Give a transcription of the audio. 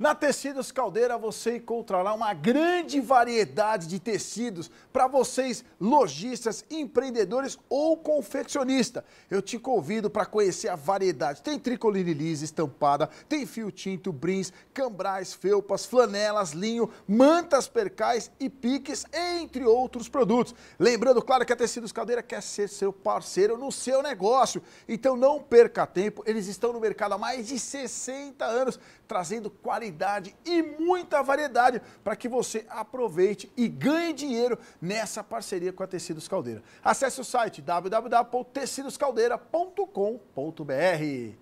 Na Tecidos Caldeira você encontrará uma grande variedade de tecidos para vocês, lojistas, empreendedores ou confeccionista. Eu te convido para conhecer a variedade. Tem tricoline lisa estampada, tem fio tinto, brins, cambrais, felpas, flanelas, linho, mantas percais e piques, entre outros produtos. Lembrando, claro, que a Tecidos Caldeira quer ser seu parceiro no seu negócio. Então não perca tempo, eles estão no mercado há mais de 60 anos, trazendo qualidade qualidade e muita variedade para que você aproveite e ganhe dinheiro nessa parceria com a Tecidos Caldeira. Acesse o site www.tecidoscaldeira.com.br.